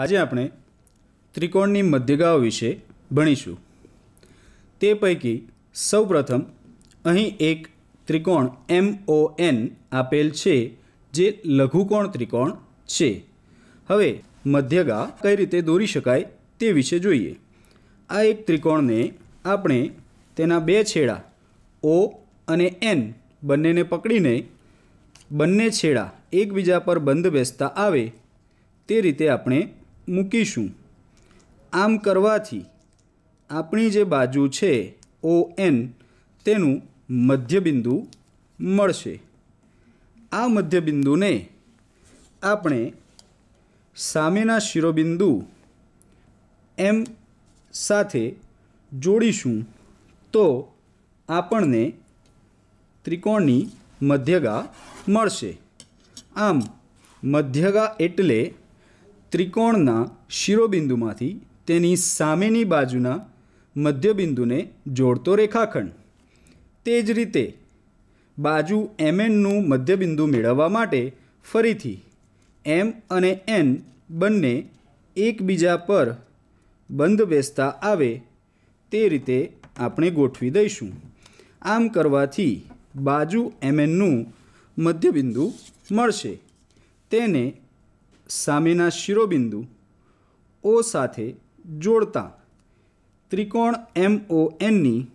આજે આપણે ત્રિકોણની મધ્યગાઓ વિશે ભણીશું તે પૈકી સૌપ્રથમ અહીં એક ત્રિકોણ એમ ઓ એન આપેલ છે જે લઘુકોણ ત્રિકોણ છે હવે મધ્યગા કઈ રીતે દોરી શકાય તે વિશે જોઈએ આ એક ત્રિકોણને આપણે તેના બે છેડા ઓ અને એન બંનેને પકડીને બંને છેડા એકબીજા પર બંધ બેસતા આવે તે રીતે આપણે મૂકીશું આમ કરવાથી આપણી જે બાજુ છે ઓ એન તેનું મધ્યબિંદુ મળશે આ મધ્યબિંદુને આપણે સામેના શિરોબિંદુ એમ સાથે જોડીશું તો આપણને ત્રિકોણની મધ્યગા મળશે આમ મધ્યગા એટલે ત્રિકોણના શિરોબિંદુમાંથી તેની સામેની બાજુના મધ્યબિંદુને જોડતો રેખાખંડ તે જ રીતે બાજુ એમએનનું મધ્યબિંદુ મેળવવા માટે ફરીથી એમ અને એન બંને એકબીજા પર બંધ બેસતા આવે તે રીતે આપણે ગોઠવી દઈશું આમ કરવાથી બાજુ એમએનનું મધ્યબિંદુ મળશે તેને સામેના શિરોબિંદુ ઓ સાથે જોડતા ત્રિકોણ એમ ઓ એનની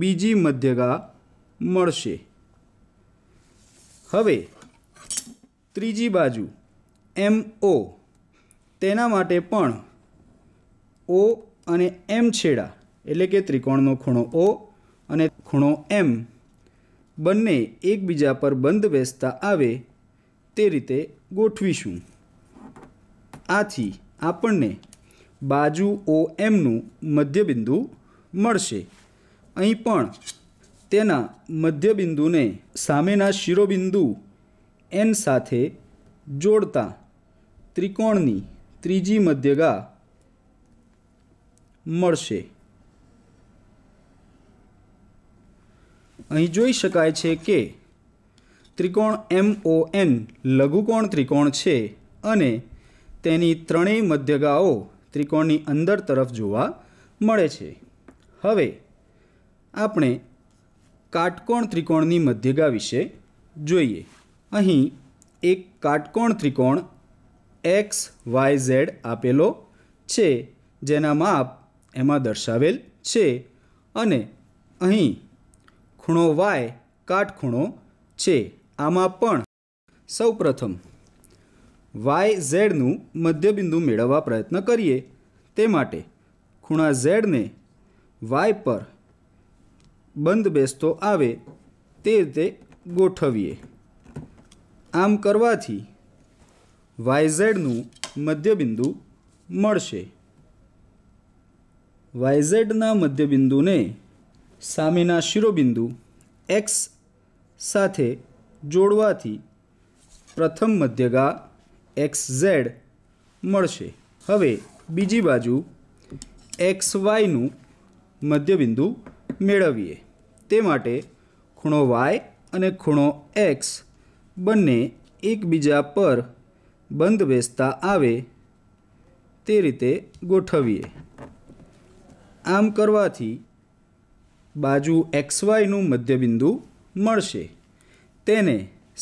બીજી મધ્યગા મળશે હવે ત્રીજી બાજુ એમ ઓ તેના માટે પણ ઓ અને એમ છેડા એટલે કે ત્રિકોણનો ખૂણો ઓ અને ખૂણો એમ બંને એકબીજા પર બંધ બેસતા આવે તે રીતે ગોઠવીશું આથી આપણને બાજુ ઓ એમનું મધ્યબિંદુ મળશે અહીં પણ તેના મધ્યબિંદુને સામેના શિરોબિંદુ એન સાથે જોડતા ત્રિકોણની ત્રીજી મધ્યગા મળશે અહીં જોઈ શકાય છે કે ત્રિકોણ એમ ઓ એન લઘુકોણ ત્રિકોણ છે અને તેની ત્રણેય મધ્યગાઓ ત્રિકોણની અંદર તરફ જોવા મળે છે હવે આપણે કાટકોણ ત્રિકોણની મધ્યગા વિશે જોઈએ અહીં એક કાટકોણ ત્રિકોણ એક્સ વાય ઝેડ આપેલો છે જેના માપ એમાં દર્શાવેલ છે અને અહીં ખૂણો વાય કાટખૂણો છે આમાં પણ સૌપ્રથમ વાય ઝેડનું મધ્યબિંદુ મેળવવા પ્રયત્ન કરીએ તે માટે ખૂણા ઝેડને વાય પર બંધ બેસતો આવે તે રીતે ગોઠવીએ આમ કરવાથી વાય ઝેડનું મધ્યબિંદુ મળશે વાય ઝેડના મધ્યબિંદુને સામેના શિરોબિંદુ એક્સ સાથે જોડવાથી પ્રથમ મધ્યગા એક્સ ઝેડ મળશે હવે બીજી બાજુ એક્સ વાયનું મધ્યબિંદુ મેળવીએ તે માટે ખૂણો વાય અને ખૂણો એક્સ બંને એકબીજા પર બંધ બેસતા આવે તે રીતે ગોઠવીએ આમ કરવાથી બાજુ એક્સ વાયનું મધ્યબિંદુ મળશે તેને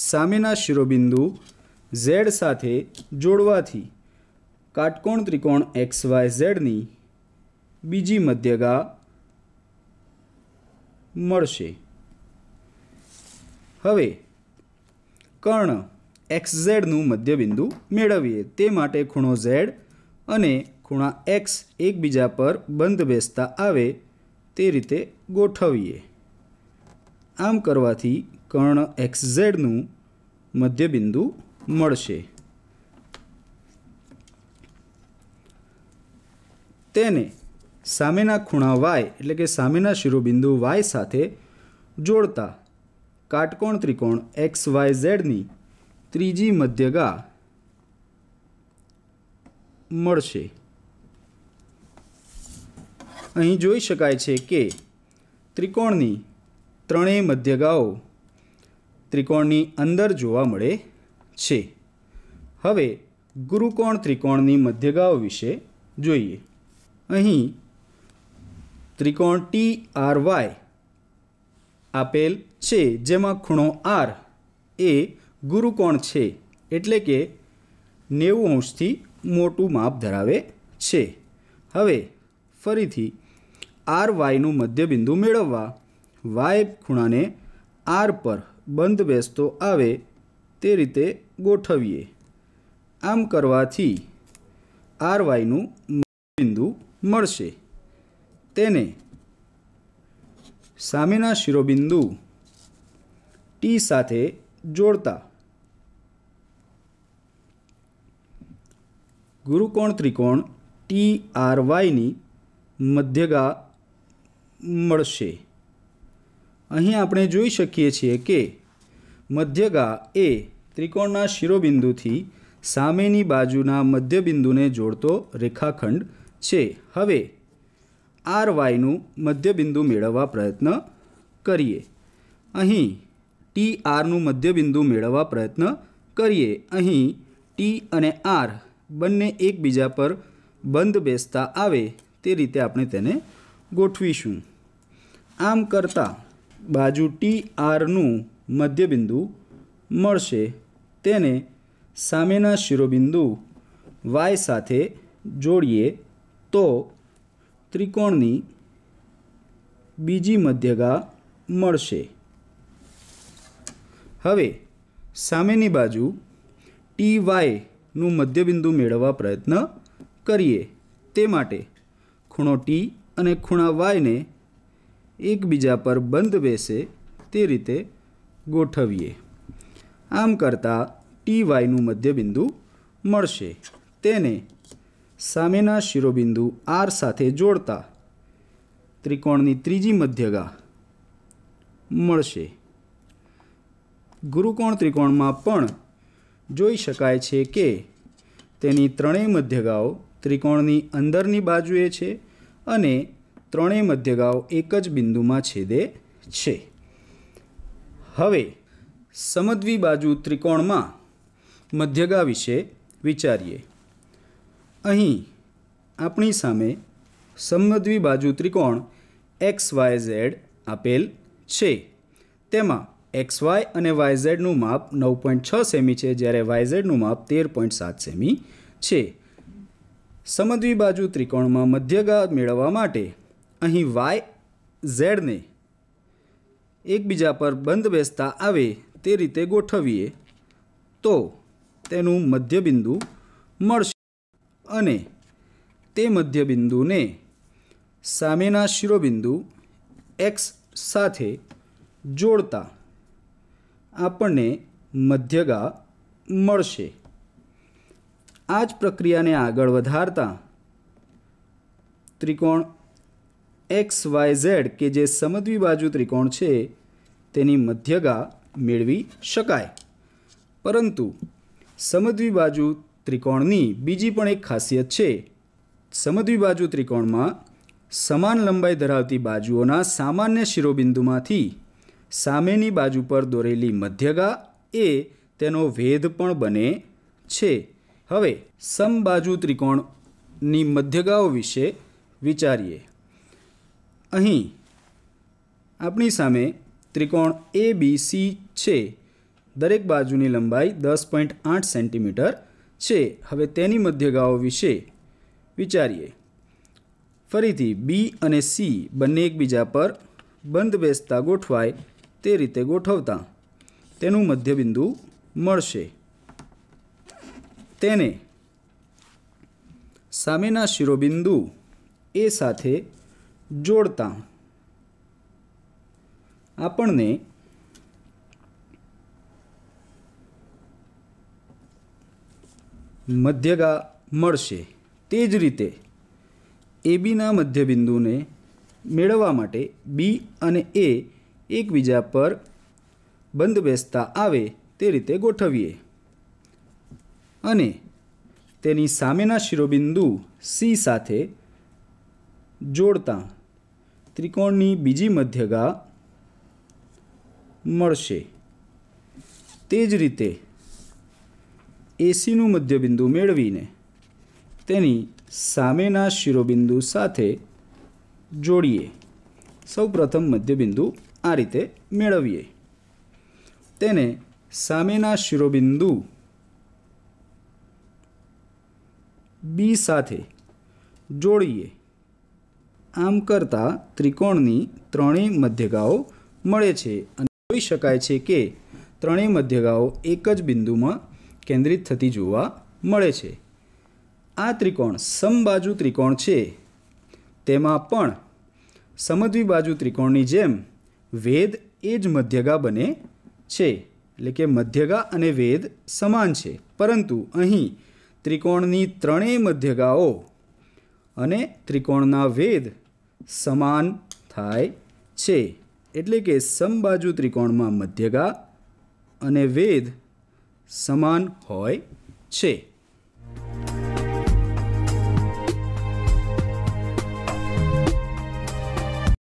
સામેના શિરોબિંદુ ઝેડ સાથે જોડવાથી કાટકોણ ત્રિકોણ એક્સ વાય ઝેડની બીજી મધ્યગા મળશે હવે કર્ણ એક્સ ઝેડનું મધ્યબિંદુ મેળવીએ તે માટે ખૂણો ઝેડ અને ખૂણા એક્સ એકબીજા પર બંધ બેસતા આવે તે રીતે ગોઠવીએ આમ કરવાથી કર્ણ એક્સ ઝેડનું મધ્યબિંદુ મળશે તેને સામેના ખૂણા વાય એટલે કે સામેના શિરોબિંદુ વાય સાથે જોડતા કાટકોણ ત્રિકોણ એક્સ વાય ઝેડની ત્રીજી મધ્યગા મળશે અહીં જોઈ શકાય છે કે ત્રિકોણની ત્રણેય મધ્યગાઓ ત્રિકોણની અંદર જોવા મળે છે હવે ગુરુકોણ ત્રિકોણની મધ્યગાઓ વિશે જોઈએ અહીં ત્રિકોણ ટી આર વાય આપેલ છે જેમાં ખૂણો આર એ ગુરુકોણ છે એટલે કે નેવું અંશથી મોટું માપ ધરાવે છે હવે ફરીથી આર વાયનું મધ્યબિંદુ મેળવવા વાય ખૂણાને આર પર બંધ બેસતો આવે તે રીતે ગોઠવીએ આમ કરવાથી આર વાયનું બિંદુ મળશે તેને સામેના શિરોબિંદુ ટી સાથે જોડતા ગુરુકોણ ત્રિકોણ ટી આર વાયની મધ્યગા મળશે અહીં આપણે જોઈ શકીએ છીએ કે મધ્યગા એ ત્રિકોણના શિરોબિંદુથી સામેની બાજુના મધ્યબિંદુને જોડતો રેખાખંડ છે હવે આર વાયનું મધ્યબિંદુ મેળવવા પ્રયત્ન કરીએ અહીં ટી આરનું મધ્યબિંદુ મેળવવા પ્રયત્ન કરીએ અહીં ટી અને આર બંને એકબીજા પર બંધ બેસતા આવે તે રીતે આપણે તેને ગોઠવીશું આમ કરતાં બાજુ ટી આરનું મધ્યબિંદુ મળશે તેને સામેના શિરોબિંદુ વાય સાથે જોડીએ તો ત્રિકોણની બીજી મધ્યગા મળશે હવે સામેની બાજુ ટી વાયનું મધ્યબિંદુ મેળવવા પ્રયત્ન કરીએ તે માટે ખૂણો ટી અને ખૂણા વાયને એકબીજા પર બંધ બેસે તે રીતે ગોઠવીએ આમ કરતાં ટી વાયનું મધ્યબિંદુ મળશે તેને સામેના શિરોબિંદુ આર સાથે જોડતા ત્રિકોણની ત્રીજી મધ્યગા મળશે ગુરુકોણ ત્રિકોણમાં પણ જોઈ શકાય છે કે તેની ત્રણેય મધ્યગાઓ ત્રિકોણની અંદરની બાજુએ છે અને ત્રણેય મધ્યગાઓ એક જ બિંદુમાં છેદે છે હવે સમદ્વી બાજુ ત્રિકોણમાં મધ્યગા વિશે વિચારીએ અહીં આપણી સામે સમદ્વી બાજુ ત્રિકોણ એક્સ વાય ઝેડ આપેલ છે તેમાં એક્સ વાય અને વાય ઝેડનું માપ નવ પોઈન્ટ છ સેમી છે જ્યારે વાય ઝેડનું માપ તેર પોઈન્ટ સાત સેમી છે સમદ્વી બાજુ ત્રિકોણમાં મધ્યગા મેળવવા માટે અહીં વાય ઝેડને એકબીજા પર બંધ બેસતા આવે તે રીતે ગોઠવીએ તો તેનું મધ્યબિંદુ મળશે અને તે મધ્યબિંદુને સામેના શિરોબિંદુ એક્સ સાથે જોડતા આપણને મધ્યગા મળશે આ જ પ્રક્રિયાને આગળ વધારતા ત્રિકોણ એક્સ વાય ઝેડ કે જે સમદ્વિ બાજુ ત્રિકોણ છે તેની મધ્યગા મેળવી શકાય પરંતુ સમદ્વી બાજુ ત્રિકોણની બીજી પણ એક ખાસિયત છે સમદ્વી બાજુ ત્રિકોણમાં સમાન લંબાઈ ધરાવતી બાજુઓના સામાન્ય શિરોબિંદુમાંથી સામેની બાજુ પર દોરેલી મધ્યગા એ તેનો ભેદ પણ બને છે હવે સમબાજુ ત્રિકોણની મધ્યગાઓ વિશે વિચારીએ અહીં આપણી સામે ત્રિકોણ એ બી સી છે દરેક બાજુની લંબાઈ દસ પોઈન્ટ આઠ સેન્ટીમીટર છે હવે તેની મધ્યગાઓ વિશે વિચારીએ ફરીથી બી અને સી બંને એકબીજા પર બંધ બેસતા ગોઠવાય તે રીતે ગોઠવતા તેનું મધ્યબિંદુ મળશે તેને સામેના શિરોબિંદુ એ સાથે જોડતા આપણને મધ્યગા મળશે તે જ રીતે એબીના મધ્યબિંદુને મેળવવા માટે બી અને એ એકબીજા પર બંધ બેસતા આવે તે રીતે ગોઠવીએ અને તેની સામેના શિરોબિંદુ સી સાથે જોડતા ત્રિકોણની બીજી મધ્યગા મળશે તે જ રીતે એસીનું મધ્યબિંદુ મેળવીને તેની સામેના શિરોબિંદુ સાથે જોડીએ સૌપ્રથમ મધ્યબિંદુ આ રીતે મેળવીએ તેને સામેના શિરોબિંદુ બી સાથે જોડીએ આમ કરતાં ત્રિકોણની ત્રણેય મધ્યગાઓ મળે છે કહી શકાય છે કે ત્રણેય મધ્યગાઓ એક જ બિંદુમાં કેન્દ્રિત થતી જોવા મળે છે આ ત્રિકોણ સમબાજુ ત્રિકોણ છે તેમાં પણ સમદ્વી બાજુ ત્રિકોણની જેમ વેદ એ જ મધ્યગા બને છે એટલે કે મધ્યગા અને વેદ સમાન છે પરંતુ અહીં ત્રિકોણની ત્રણેય મધ્યગાઓ અને ત્રિકોણના વેદ સમાન થાય છે એટલે કે સમબાજુ ત્રિકોણમાં મધ્યગા અને વેધ સમાન હોય છે